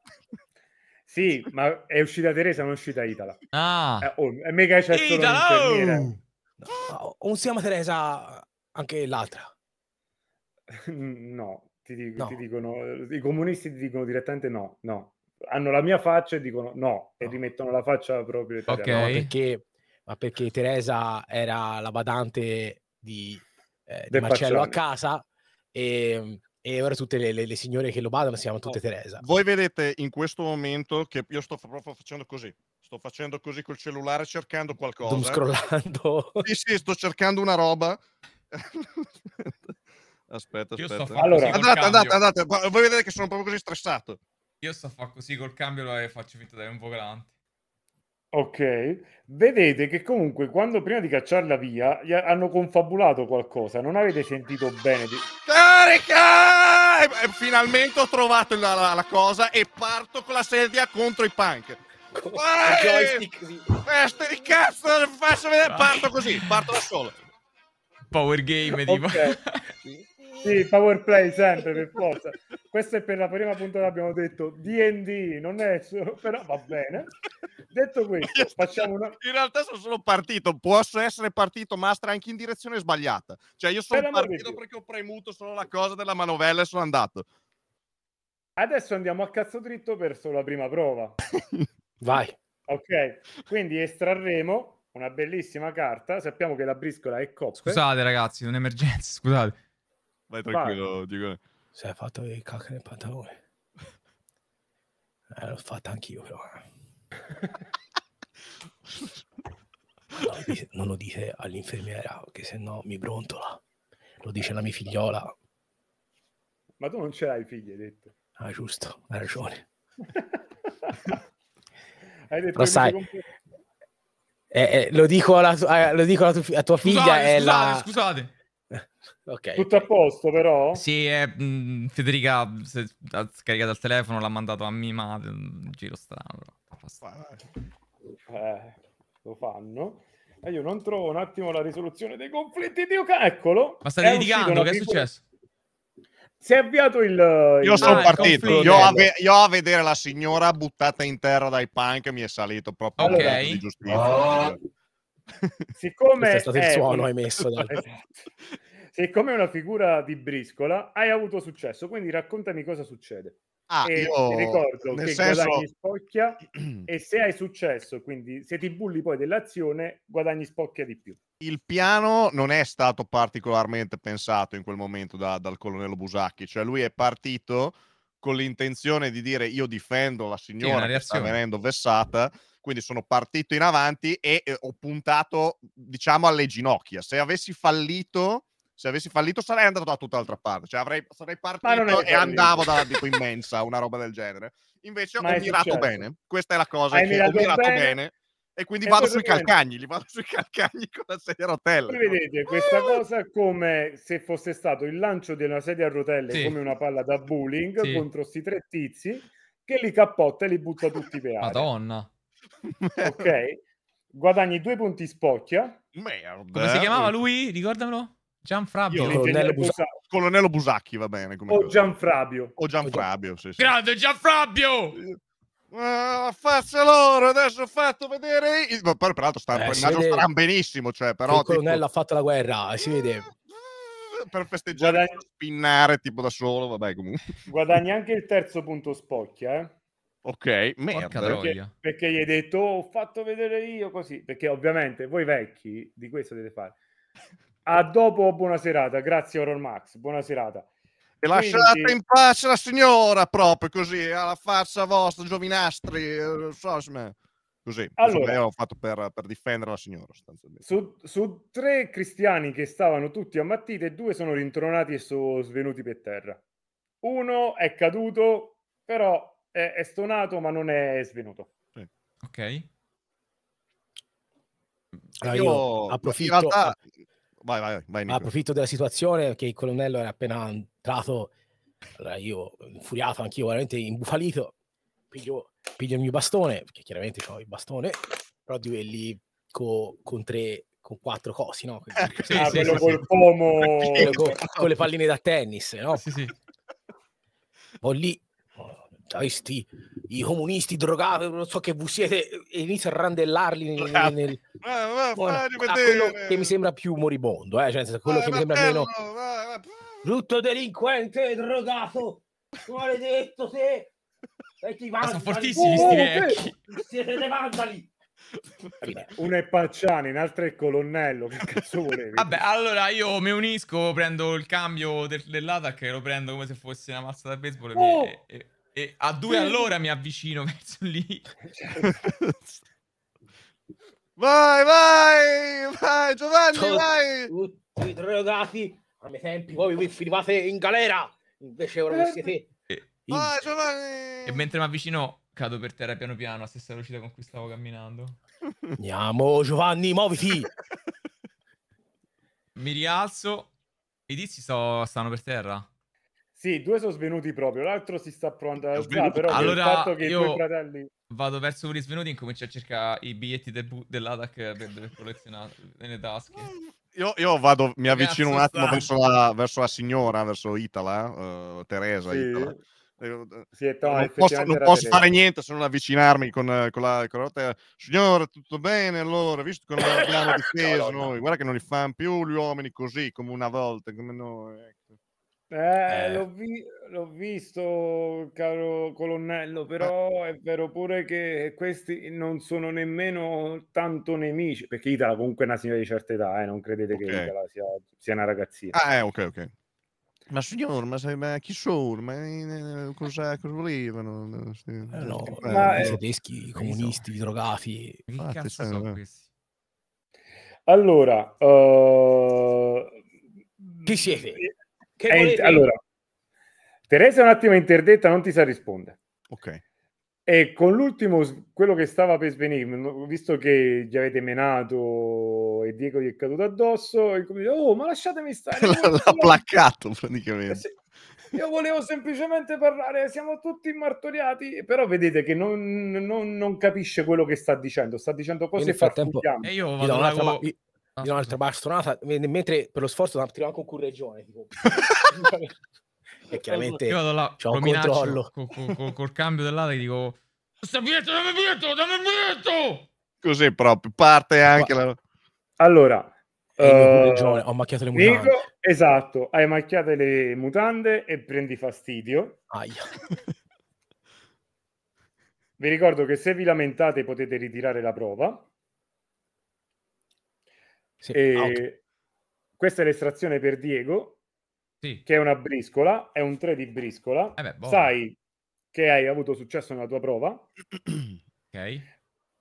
Sì, ma è uscita Teresa, non è uscita Itala. Ah. Eh, oh, è mega c'è Itala! Oh! No, non si chiama Teresa anche l'altra. No, ti, dico, no. ti dicono, i comunisti ti dicono direttamente no, no. Hanno la mia faccia e dicono no, e rimettono la faccia proprio italiana. Ok, no, perché, ma perché Teresa era la badante di, eh, di Marcello Paccione. a casa e ehm, e ora tutte le, le, le signore che lo badano si chiamano tutte oh, Teresa. Voi vedete in questo momento che io sto proprio facendo così, sto facendo così col cellulare cercando qualcosa. Sto scrollando. Sì, sì, sto cercando una roba. aspetta, aspetta. Allora, andate, andate, andate, andate. Voi vedete che sono proprio così stressato. Io sto fa così col cambio e faccio finta di avere un volante. Ok, vedete che comunque quando prima di cacciarla via hanno confabulato qualcosa, non avete sentito bene di... Carica! Finalmente ho trovato la, la, la cosa e parto con la sedia contro i punk. Con joystick. Eh, di cazzo, faccio vedere, parto così, parto da solo. Power game okay. di... Sì, power play sempre per forza. Questo è per la prima puntata abbiamo detto D&D, non è solo, però va bene. Detto questo, facciamo una... In realtà sono solo partito, posso essere partito Mastra, anche in direzione sbagliata. Cioè io sono per partito perché ho premuto solo la cosa della manovella e sono andato. Adesso andiamo a cazzo dritto per solo la prima prova. Vai. Ok, quindi estrarremo una bellissima carta. Sappiamo che la briscola è coppa. Scusate ragazzi, un'emergenza, scusate. Vai tranquillo, Diego. Si è fatto il cacche nel pantalone. Eh, l'ho fatta anch'io, però. Eh. non lo dice all'infermiera, che se no mi brontola. Lo dice la mia figliola. Ma tu non ce l'hai figli, hai detto. Ah, giusto, hai ragione. hai detto lo sai, eh, eh, lo dico alla, tu- a, eh, lo dico alla tu- a tua figlia. Scusate, scusate, la... scusate. Okay, Tutto okay. a posto, però? Sì, è, eh, mh, mm, Federica se, ha scaricato il telefono, l'ha mandato a Mima. Un giro strano. Ah, eh, lo fanno. E eh, io non trovo un attimo la risoluzione dei conflitti di Ucraina. Eccolo. Ma stai litigando? Che è successo? Si è avviato il. il... Io sono ah, partito. Io a, ve- io a, vedere la signora buttata in terra dai punk mi è salito proprio. Ok. Di giustizia. Oh. Siccome. Questo è stato è il suono, hai messo. Dai. esatto siccome è una figura di briscola, hai avuto successo, quindi raccontami cosa succede. Ah, e io... ti ricordo Nel che senso... guadagni spocchia e se hai successo, quindi se ti bulli poi dell'azione, guadagni spocchia di più. Il piano non è stato particolarmente pensato in quel momento da, dal colonnello Busacchi, cioè lui è partito con l'intenzione di dire io difendo la signora che sta venendo vessata, quindi sono partito in avanti e eh, ho puntato diciamo alle ginocchia. Se avessi fallito se avessi fallito sarei andato da tutt'altra parte, cioè avrei, sarei partito e andavo da tipo immensa, una roba del genere. Invece Ma ho mirato successo. bene, questa è la cosa, Hai che mirato ho mirato bene, bene e quindi e vado sui calcagni, li vado sui calcagni con la sedia a rotelle. Voi vedete questa cosa come se fosse stato il lancio di una sedia a rotelle sì. come una palla da bowling sì. contro questi tre tizi che li cappotta e li butta tutti per aria. Madonna. ok. Guadagni due punti spocchia. Merda. Come si chiamava lui? Ricordamelo. Gianfrabio. Io, colonnello, Busac- colonnello Busacchi va bene. Come o Gianfrabio. O Gianfrabio, sì, sì. Grande Gianfrabio! Uh, eh, faccia loro adesso ho fatto vedere il... poi peraltro sta eh, stran benissimo cioè, però, il tipo... ha fatto la guerra si vede eh, per festeggiare Guadagn... spinnare tipo da solo vabbè comunque guadagni anche il terzo punto spocchia eh? ok merda perché, perché gli hai detto oh, ho fatto vedere io così perché ovviamente voi vecchi di questo dovete fare a dopo, buona serata. Grazie, Horror Max. Buona serata. E lasciate in pace la signora proprio così, alla faccia vostra, giovinastri. Eh, non così. Allora, l'ho fatto per, per, difendere la signora. Su, su, tre cristiani che stavano tutti ammattiti, due sono rintronati e sono svenuti per terra. Uno è caduto, però è, è stonato, ma non è svenuto. Sì. Ok. Allora, ah, io, io approfitto, realtà, Vai, vai, vai. Nico. Approfitto della situazione perché il colonnello era appena entrato. Allora io, infuriato anch'io, veramente imbufalito, piglio, piglio il mio bastone, perché chiaramente ho il bastone, però di quelli co, con tre con quattro cosi, no? Quindi, eh, sì, sì, quello sì, col pomo, con, con, le palline da tennis, no? Sì, sì. Poi lì Sti, i comunisti drogati, non so che voi siete, e inizia a randellarli nel, ah, nel, nel ma, ma, buona, quello che eh. mi sembra più moribondo, eh, cioè quello ma, eh, che mi sembra meno ma, brutto delinquente drogato, maledetto te, e ti vandali. sono fortissimi sti vecchi, siete dei vandali. Uno è Pacciani, un altro è Colonnello. Che cazzo volevi? Vabbè, allora io mi unisco, prendo il cambio del, dell'atac e lo prendo come se fosse una mazza da baseball. Oh. E, e e a due all'ora mi avvicino verso lì. vai, vai, vai, Giovanni, Sono vai! Tutti drogati, a miei tempi voi vi finivate in galera, invece ora voi siete... E... Vai, Giovanni! E mentre mi avvicino cado per terra piano piano, a stessa velocità con cui stavo camminando. Andiamo, Giovanni, muoviti! mi rialzo, i tizi stanno per terra. Sì, due sono svenuti proprio, l'altro si sta provando ad alzare, però allora, il fatto che i due fratelli... Vado verso quelli svenuti e incomincio a cercare i biglietti del bu- dell'ADAC per, per collezionare nelle tasche. Mm. Io, io vado, mi avvicino Cazzo un attimo verso la, verso la, signora, verso Itala, uh, Teresa sì. Itala. Eh, sì, no, non posso, non posso fare niente se non avvicinarmi con, con la carota. Signore, tutto bene? Allora, visto che non abbiamo difeso no, no, noi, guarda che non li fanno più gli uomini così come una volta, come noi. Ecco. Eh, eh. L'ho, vi- l'ho, visto, caro colonnello, però eh. è vero pure che questi non sono nemmeno tanto nemici, perché Itala comunque è una signora di certa età, eh, non credete okay. che Itala sia, sia, una ragazzina. Ah, eh, ok, ok. Ma signor, ma, ma chi sono? Ma cosa, cosa volevano? Eh, no, no ma, i tedeschi, i comunisti, i drogati. Che cazzo sono questi? Allora, uh... chi siete? Che è, eh, Allora, Teresa è un attimo interdetta, non ti sa rispondere. Ok. E con l'ultimo, quello che stava per svenire, visto che gli avete menato e Diego gli è caduto addosso, e come dice, oh, ma lasciatemi stare. L'ha, l'ha placcato praticamente. Eh, io volevo semplicemente parlare, siamo tutti martoriati, però vedete che non, non, non capisce quello che sta dicendo, sta dicendo cose e farfugliane. E io vado, io, di ah, un'altra bastonata, mentre per lo sforzo tirava anche un curregione, tipo. e chiaramente io vado là, c'ho un minaccio, controllo. Co, co, co, col cambio dell'ala che dico vieto, dammi vieto, dammi vieto! Così proprio, parte anche la... Allora... Uh, ho macchiato le mutande. Nico, esatto, hai macchiato le mutande e prendi fastidio. Aia. Vi ricordo che se vi lamentate potete ritirare la prova. Sì, e... Questa è l'estrazione per Diego, sì. che è una briscola, è un 3 di briscola. Eh beh, Sai che hai avuto successo nella tua prova. ok.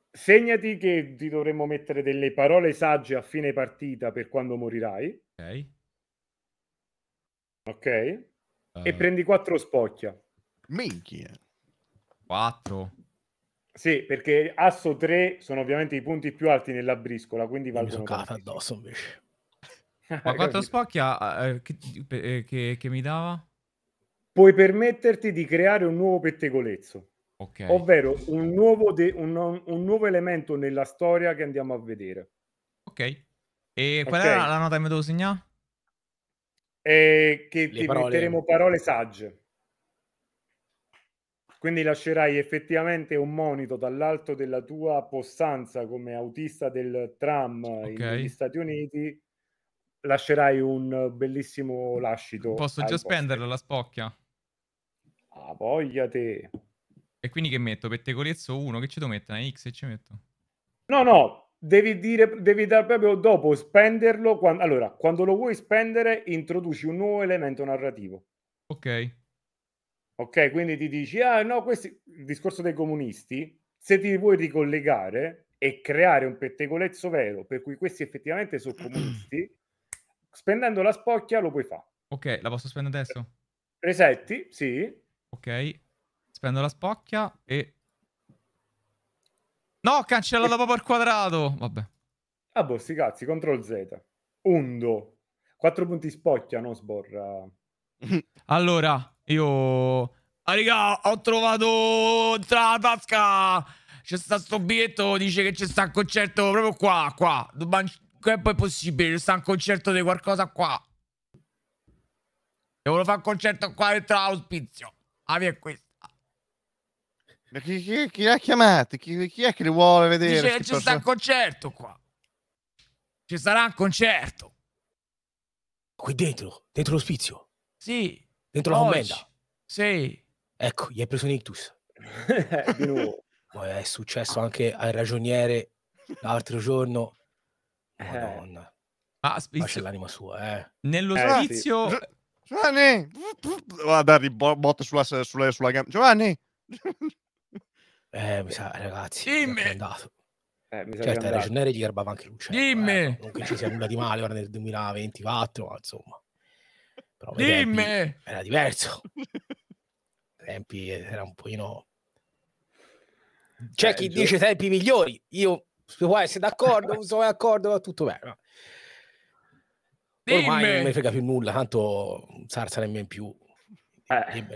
Segnati che ti dovremmo mettere delle parole sagge a fine partita per quando morirai. Ok. Ok. Uh... E eh. prendi 4 spocchia. Minchia. 4. Sì, perché asso 3 sono ovviamente i punti più alti nella briscola, quindi valgono... Mi sono addosso invece. Ma quanto spocchia eh, che, che, che mi dava? Puoi permetterti di creare un nuovo pettegolezzo. Okay. Ovvero un nuovo, de- un, un nuovo, elemento nella storia che andiamo a vedere. Ok. E qual okay. era la nota che mi devo segnare? Eh, che Le ti parole. metteremo parole sagge. Quindi lascerai effettivamente un monito dall'alto della tua possanza come autista del tram okay. negli Stati Uniti, lascerai un bellissimo lascito. Posso già posto. spenderla la spocchia? Ah, voglia te. E quindi che metto? Pettegolezzo 1, che ci devo mettere? Una X e ci metto? No, no, devi dire, devi dare proprio dopo spenderlo. Quando, allora, quando lo vuoi spendere, introduci un nuovo elemento narrativo. Ok. Ok, quindi ti dici, ah no, questo il discorso dei comunisti, se ti vuoi ricollegare e creare un pettegolezzo vero per cui questi effettivamente sono comunisti, spendendo la spocchia lo puoi fare. Ok, la posso spendere adesso? Resetti, sì. Ok, spendo la spocchia e... No, cancello la proprio al quadrato! Vabbè. Ah boh, sti cazzi, CTRL Z. Undo. Quattro punti spocchia, no sborra. allora, io... Ah, raga, ho trovato... Tra la tasca! C'è sta sto biglietto, dice che c'è sta un concerto proprio qua, qua. Domani... è possibile, c'è sta un concerto di qualcosa qua. Devo fare un concerto qua dentro l'auspizio. Ah, via Ma Chi, chi, chi l'ha chiamato? Chi, chi, è che li vuole vedere? Dice che ci sta un concerto qua. Ci sarà un concerto. Qui dentro? Dentro l'ospizio? Sì dentro la commenda. Sì. Ecco, gli hai preso un ictus. di nuovo. Ma è successo anche al ragioniere l'altro giorno. Eh. Madonna. Ah, Ma c'è l'anima sua, eh. Nello eh, Sì. Giovanni! Va a dargli botte sulla, sulla, sulla gamba. Giovanni! eh, mi sa, ragazzi, Dimmi. è andato. Eh, mi certo, il ragioniere gli garbava anche luce. Cioè, Dimmi! Eh, non che ci sia nulla di male ora nel 2024, ma insomma. Però Dimmi! era diverso. tempi era un pochino... Cioè, C'è chi giusto. dice tempi migliori, io se vuoi essere d'accordo, non sono d'accordo, va tutto bene. Ormai non mi frega più nulla, tanto Sarsa nemmeno più. Eh.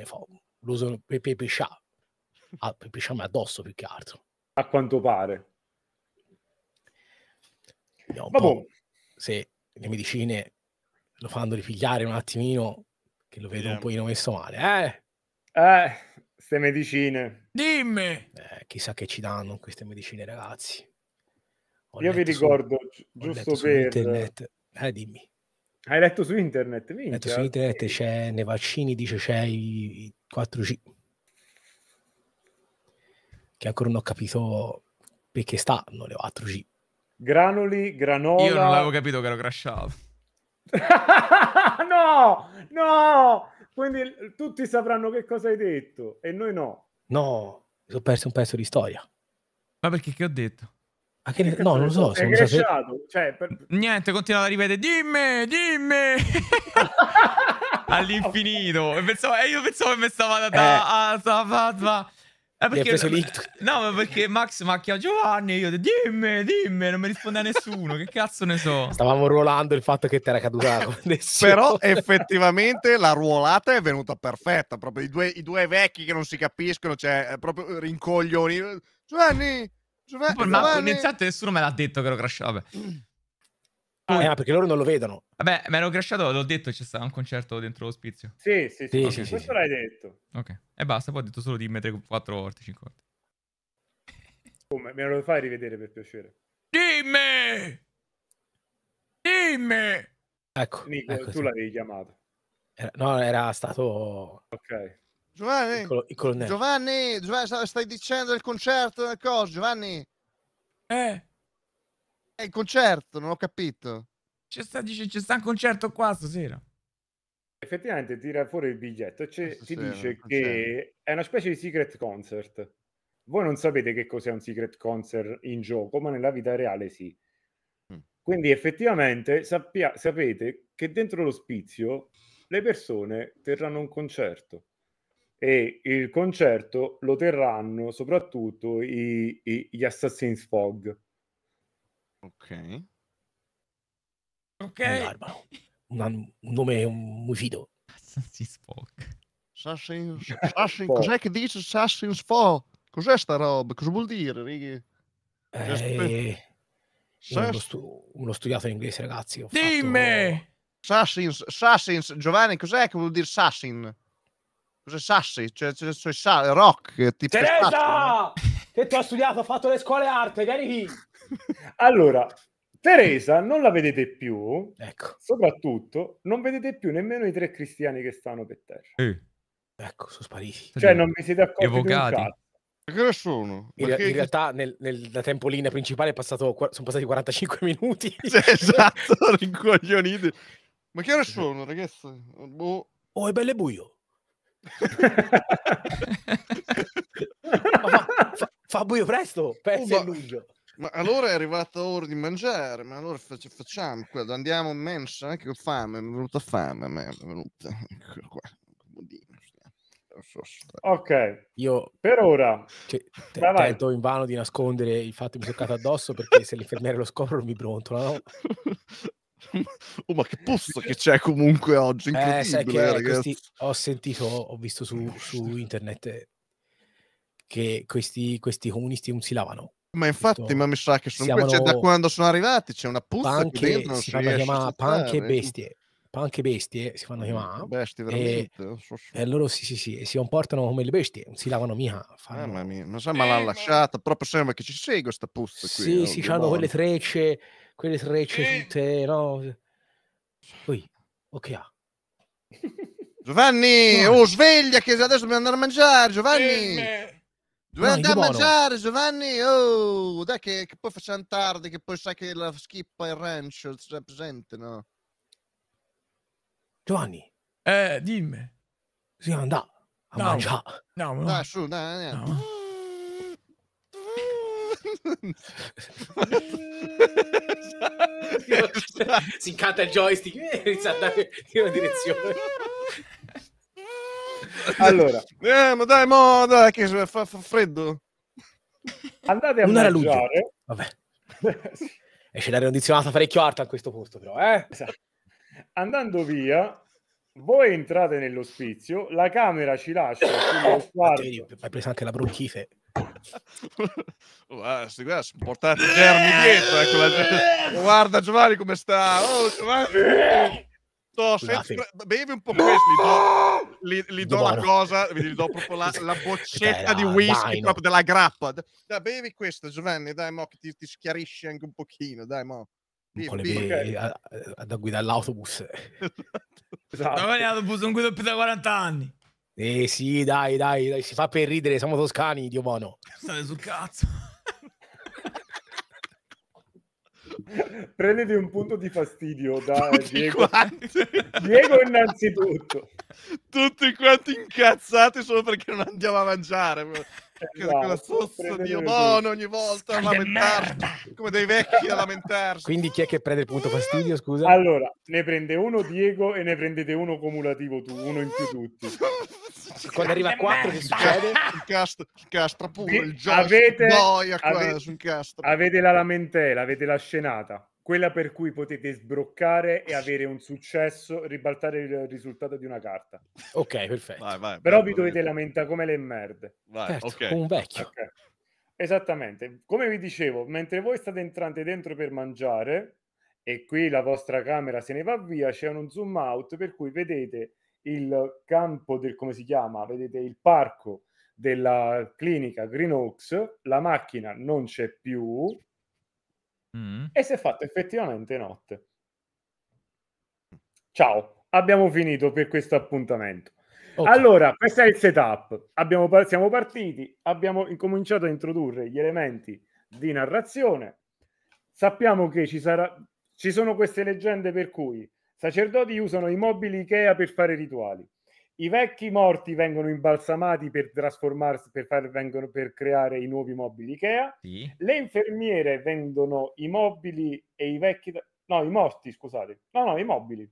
l'uso uso per pesciare, ah, per pesciarmi addosso più che altro. A quanto pare. No, se le medicine lo fanno ripigliare un attimino, che lo vedo yeah. un pochino messo male. Eh, eh queste medicine. Dimmi! Eh, chissà che ci danno queste medicine, ragazzi. Ho Io vi ricordo, su, giusto per... Internet. Eh, dimmi. Hai letto su internet? Minchia. letto su internet, c'è nei vaccini, dice c'è i, i 4G. Che ancora non ho capito perché stanno le 4G. Granuli, granola... Io non l'avevo capito che ero crashato. no, no! Quindi tutti sapranno che cosa hai detto e noi no. No, ho perso un pezzo di storia. Ma perché che ho detto? Ah, che... no, non lo so. È cresciato. Cioè, per... Niente, continua a ripetere. Dimmi, dimmi. All'infinito. E, pensavo, io pensavo che mi stava da... Eh. A, a, a, eh, preso perché, no, ma perché Max macchia Giovanni io dico, dimmi, dimmi, non mi risponde a nessuno, che cazzo ne so. Stavamo ruolando il fatto che ti era caduta Però effettivamente la ruolata è venuta perfetta, proprio i due, i due vecchi che non si capiscono, cioè eh, proprio rincoglioni. Giovanni, Giovanni, Giovanni. Ma iniziato nessuno me l'ha detto che ero crashato, vabbè. Ah, eh, perché loro non lo vedono. Vabbè, mi ero crashato, l'ho detto, c'è stato un concerto dentro l'ospizio. Sì, sì, sì, okay, sì, sì questo l'hai detto. Ok, e basta, poi ho detto solo di mettere 4 volte, 5 volte. Come? Me lo fai rivedere per piacere? Dimmi! Dimmi! Ecco, Nico, ecco, tu sì. l'avevi chiamato. Era, no, era stato... Ok. Giovanni, il col- il Giovanni, Giovanni, stai dicendo del concerto del coso, Giovanni. Eh. È il concerto, non ho capito. C'è sta, dice, c'è sta un concerto qua stasera. Effettivamente tira fuori il biglietto e ti dice che è una specie di secret concert. Voi non sapete che cos'è un secret concert in gioco, ma nella vita reale sì. Mm. Quindi effettivamente sappia- sapete che dentro l'ospizio le persone terranno un concerto e il concerto lo terranno soprattutto i, i, gli Assassin's Fog Ok. Ok. Un, un nome, un fido. Assassin's, Assassin's, cos'è che dice Assassin's Fall? Cos'è sta roba? Cosa vuol dire, righi? Cioè, eh, uno, stu- uno studiato in inglese, ragazzi. Ho Dimmi! Fatto... Giovanni, cos'è che vuol dire Assassin? Cos'è Sassi? Cioè, cioè, cioè rock, tipo Teresa! Sassin. Che tu hai studiato, ho fatto le scuole arte, vieni qui! allora, Teresa non la vedete più, ecco. soprattutto non vedete più nemmeno i tre cristiani che stanno per terra. Eh. Ecco, sono spariti. Cioè, non vi siete accorti Evocati. Che sono? In, in, realtà nel, nella tempolina principale passato, sono passati 45 minuti. esatto, rincoglioniti. Ma che ora sono, ragazzi? Boh. Oh, è bello e buio. fa, fa, fa, buio presto, pezzi oh, ma... luglio. Ma allora è arrivato ora di mangiare, ma allora facciamo quello, andiamo in mensa, anche eh, ho fame, mi è venuta fame, mi è venuta ecco qua. Ok, io per ora cioè, te, tento in vano di nascondere il fatto che mi sono toccato addosso perché se l'infermiere lo scopre mi brontola. No? oh, ma che posto che c'è comunque oggi! Eh, sai che eh, questi, ho sentito, ho visto su, su internet che questi, questi comunisti non si lavano. Ma infatti, ma mi sa che sono qui, cioè, da quando sono arrivati c'è una puzza panche, dentro. Si fanno chiamare panche e bestie. Panche e bestie si fanno eh, chiamare. Bestie, veramente. E, e loro sì, sì, sì, si comportano come le bestie, non si lavano mica. Fanno... Mamma mia, ma, sa, eh, ma l'ha lasciata, proprio sembra che ci segua questa puzza qui. Sì, no? Oh, sì, hanno quelle trecce, quelle trecce tutte, no? Poi, ok. Ah. Giovanni, oh sveglia che adesso dobbiamo andare a mangiare, eh, Giovanni! Dove no, andiamo a mangiare, Giovanni? Oh, dai, che, che, poi facciamo tardi, che poi sai che la schippa e il ranch c'è presente, no? Giovanni. Eh, dimmi. Si andà a no. mangiare. No, no. Dai, su, dai, andiamo. No. si incanta il joystick e eh, inizia a andare in una direzione. allora. Eh, ma dai, mo, dai, che fa, fa freddo. Andate a non mangiare. Luglio. Vabbè. e ce l'ha condizionata parecchio alta a questo posto, però, eh? Esatto. Andando via, voi entrate nell'ospizio, la camera ci lascia sullo sguardo. Hai preso anche la bronchite. Guarda, guarda, germi dietro. Ecco la... Eh! Guarda Giovanni come sta. Oh, Giovanni. No, eh! senti, bevi un po' questo. gli, gli do la cosa, gli do proprio la, la boccetta dai, di whisky dai, no. della grappa. Dai, bevi questo, Giovanni, dai, mo, che ti, ti schiarisci anche un pochino, dai, mo. Bevi, un po' guidare l'autobus. esatto. Giovanni l'autobus non guido più da 40 anni. Eh sì, dai, dai, dai, si fa per ridere, siamo toscani, Dio buono. State sul cazzo. Prenditi un punto di fastidio da Tutti Diego. Diego innanzitutto. Tutti quanti incazzati solo perché non andiamo a mangiare quella esatto. sosta di Odono ogni volta a lamentarsi come dei vecchi a lamentarsi quindi chi è che prende il punto fastidio scusa? allora ne prende uno Diego e ne prendete uno cumulativo tu uno in più tutti quando arriva a 4 che succede? Incastra, incastra pure il gioco avete, qua avete, su incastra avete la lamentela avete la scenata quella per cui potete sbroccare e avere un successo, ribaltare il risultato di una carta. Ok, perfetto. Vai, vai, Però vi dovete lamentare come le merde. Vai, certo, okay. un vecchio. Okay. Esattamente. Come vi dicevo, mentre voi state entrando dentro per mangiare e qui la vostra camera se ne va via, c'è uno zoom out per cui vedete il campo del come si chiama, vedete il parco della clinica Green Oaks, la macchina non c'è più, Mm. E si è fatto effettivamente notte. Ciao, abbiamo finito per questo appuntamento. Okay. Allora, questo è il setup. Abbiamo, siamo partiti, abbiamo incominciato a introdurre gli elementi di narrazione. Sappiamo che ci, sarà, ci sono queste leggende per cui sacerdoti usano i mobili Ikea per fare rituali. I vecchi morti vengono imbalsamati per trasformarsi, per, far, vengono, per creare i nuovi mobili Ikea. Sì. Le infermiere vendono i mobili e i vecchi... No, i morti, scusate. No, no, i mobili.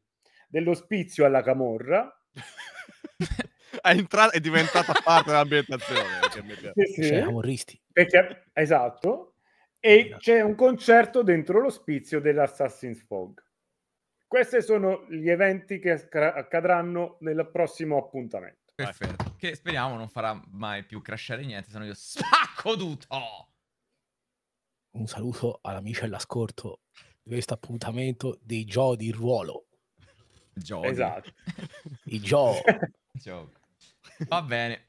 Dell'ospizio alla camorra. è, entrata, è diventata parte dell'ambientazione. Cioè, sì, sì. Cioè, Perché, esatto. E c'è un concerto dentro l'ospizio dell'Assassin's Fog. Questi sono gli eventi che accadranno nel prossimo appuntamento. Perfetto. Che speriamo non farà mai più crashare niente, se no io spacco tutto! Un saluto all'amica all'ascolto di questo appuntamento dei Gio di ruolo. Gio. Esatto. I Gio. Gio. Va bene.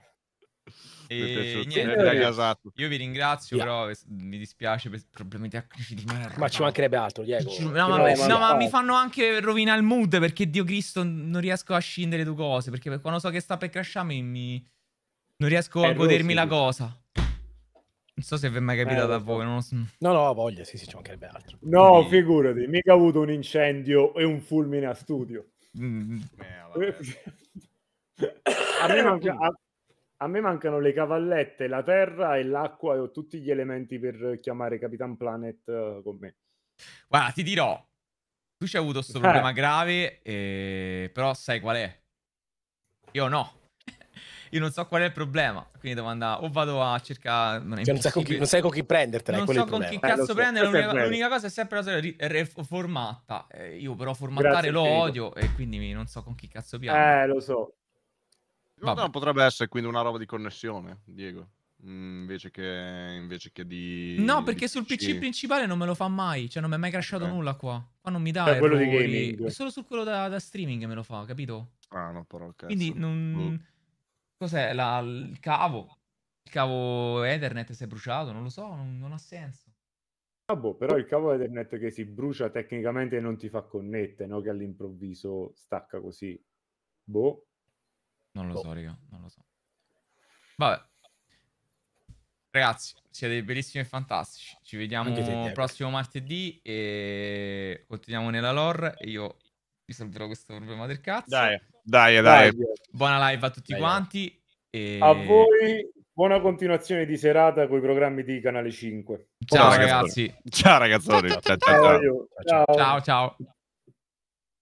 E niente, io vi ringrazio, yeah. però mi dispiace per problemi tecnici di merda. Ma ci mancherebbe altro, Diego. No, ma, no, no, ma mi fanno anche rovinare il mood perché Dio Cristo non riesco a scindere due cose. Perché quando so che sta per crasharmi, mi... non riesco eh, a eh, godermi la cosa. Non so se vi è mai capitato eh, da voi. Non so. No, no, voglia, sì, sì, ci mancherebbe altro. No, Quindi... figurati, mica ho avuto un incendio e un fulmine a studio. Mm. mm. Eh, a, me non a, a me mancano le cavallette, la terra e l'acqua e ho tutti gli elementi per chiamare Capitan Planet eh, con me. Guarda, ti dirò, tu ci hai avuto questo eh. problema grave, eh, però sai qual è? Io no. Io non so qual è il problema, quindi devo andare o vado a cercare... Non, cioè, non, sai non, sai con chi prendertela, non so con chi eh, cazzo eh, prendere, so. l'unica, l'unica, cosa è sempre la storia riformatta. Eh, io però formattare Grazie, lo odio e quindi non so con chi cazzo piango. Eh, lo so. Vabbè. Potrebbe essere quindi una roba di connessione, Diego. Mm, invece che, invece che di. No, perché di sul PC. PC. principale non me lo fa mai. Cioè, non mi è mai crashato okay. Eh. nulla qua. Qua non mi dà. È cioè, quello di gaming. solo su quello da, da, streaming me lo fa, capito? Ah, no, però. Cazzo. Quindi non. Uh. Cos'è? La, il cavo. Il cavo Ethernet si è bruciato, non lo so, non, non ha senso. Ah boh, però il cavo Ethernet che si brucia tecnicamente non ti fa connette, no? Che all'improvviso stacca così. Boh. Non lo boh. so, raga, non lo so. Vabbè. Ragazzi, siete bellissimi e fantastici. Ci vediamo il prossimo martedì e continuiamo nella lore e io risolverò questo problema del cazzo. Dai, dai, dai. Buona live a tutti dai, quanti. E... A voi buona continuazione di serata con i programmi di Canale 5. Ciao, ciao ragazzi. Ciao ragazzi. Ciao, ciao. ciao. ciao.